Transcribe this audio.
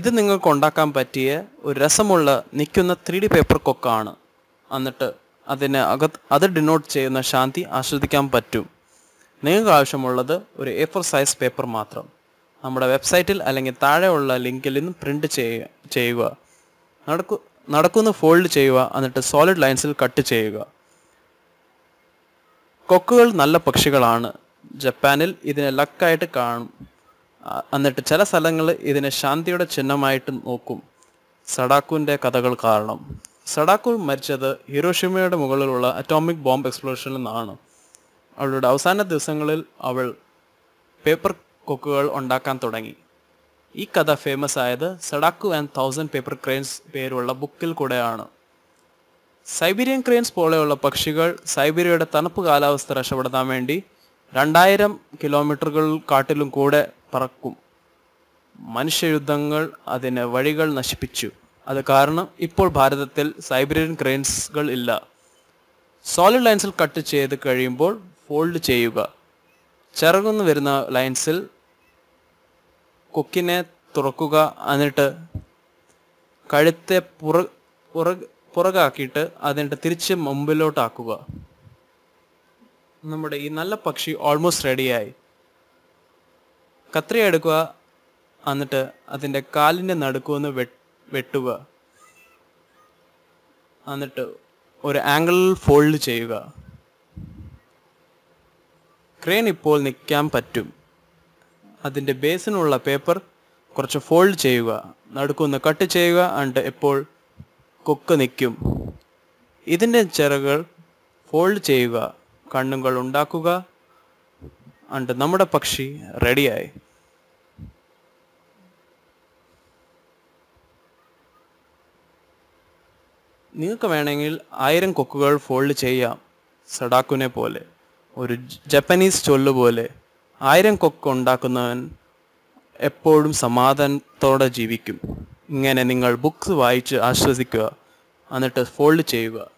ഇത് നിങ്ങൾക്ക് ഉണ്ടാക്കാൻ പറ്റിയ ഒരു രസമുള്ള നിൽക്കുന്ന ത്രീ ഡി പേപ്പർ കൊക്കാണ് എന്നിട്ട് അതിന് അകത്ത് അത് ഡിനോട്ട് ചെയ്യുന്ന ശാന്തി ആസ്വദിക്കാൻ പറ്റും നിങ്ങൾക്ക് ആവശ്യമുള്ളത് ഒരു എ ഫോർ സൈസ് പേപ്പർ മാത്രം നമ്മുടെ വെബ്സൈറ്റിൽ അല്ലെങ്കിൽ താഴെയുള്ള ലിങ്കിൽ നിന്ന് പ്രിൻറ്റ് ചെയ്യുക ചെയ്യുക നടക്കു നടക്കുന്ന ഫോൾഡ് ചെയ്യുക എന്നിട്ട് സോളിഡ് ലൈൻസിൽ കട്ട് ചെയ്യുക കൊക്കുകൾ നല്ല പക്ഷികളാണ് ജപ്പാനിൽ ഇതിനെ ലക്കായിട്ട് കാണും എന്നിട്ട് ചില സ്ഥലങ്ങൾ ഇതിനെ ശാന്തിയുടെ ചിഹ്നമായിട്ട് നോക്കും സഡാക്കുവിൻ്റെ കഥകൾ കാരണം സഡാക്കു മരിച്ചത് ഹിരോഷിമയുടെ മുകളിലുള്ള അറ്റോമിക് ബോംബ് എക്സ്പ്ലോഷനിൽ നിന്നാണ് അവളുടെ അവസാന ദിവസങ്ങളിൽ അവൾ പേപ്പർ കൊക്കുകൾ ഉണ്ടാക്കാൻ തുടങ്ങി ഈ കഥ ഫേമസ് ആയത് Sadako and thousand paper cranes പേരുള്ള ബുക്കിൽ കൂടെയാണ് സൈബീരിയൻ ക്രെയിൻസ് പോലെയുള്ള പക്ഷികൾ സൈബീരിയയുടെ തണുപ്പ് കാലാവസ്ഥ രക്ഷപ്പെടുത്താൻ വേണ്ടി രണ്ടായിരം കിലോമീറ്ററുകൾ കാട്ടിലും കൂടെ പറക്കും മനുഷ്യയുദ്ധങ്ങൾ അതിന് വഴികൾ നശിപ്പിച്ചു അത് കാരണം ഇപ്പോൾ ഭാരതത്തിൽ സൈബ്രേൻ ക്രെയിൻസുകൾ ഇല്ല സോളിഡ് ലൈൻസിൽ കട്ട് ചെയ്ത് കഴിയുമ്പോൾ ഫോൾഡ് ചെയ്യുക ചിറകുന്ന് വരുന്ന ലൈൻസിൽ കൊക്കിനെ തുറക്കുക എന്നിട്ട് കഴുത്തെ പുറ പുറ പുറകാക്കിയിട്ട് അതിൻ്റെ തിരിച്ച് മുമ്പിലോട്ടാക്കുക നമ്മുടെ ഈ നല്ല പക്ഷി ഓൾമോസ്റ്റ് റെഡിയായി കത്രിക എടുക്കുക എന്നിട്ട് അതിൻ്റെ കാലിൻ്റെ നടുക്കുവെന്ന് വെട്ടുക എന്നിട്ട് ഒരു ആംഗിൾ ഫോൾഡ് ചെയ്യുക ക്രെയിൻ ഇപ്പോൾ നിൽക്കാൻ പറ്റും അതിൻ്റെ ബേസിനുള്ള പേപ്പർ കുറച്ച് ഫോൾഡ് ചെയ്യുക നടുക്കൊന്ന് കട്ട് ചെയ്യുക അണ്ട് എപ്പോൾ കൊക്ക് നിൽക്കും ഇതിൻ്റെ ചിറകൾ ഫോൾഡ് ചെയ്യുക കണ്ണുകൾ ഉണ്ടാക്കുക ഉണ്ട് നമ്മുടെ പക്ഷി റെഡിയായി നിങ്ങൾക്ക് വേണമെങ്കിൽ ആയിരം കൊക്കുകൾ ഫോൾഡ് ചെയ്യാം സഡാക്കുനെ പോലെ ഒരു ജപ്പനീസ് ചൊല്ല് പോലെ ആയിരം കൊക്ക് ഉണ്ടാക്കുന്നവൻ എപ്പോഴും സമാധാനത്തോടെ ജീവിക്കും ഇങ്ങനെ നിങ്ങൾ ബുക്ക്സ് വായിച്ച് ആശ്വസിക്കുക എന്നിട്ട് ഫോൾഡ് ചെയ്യുക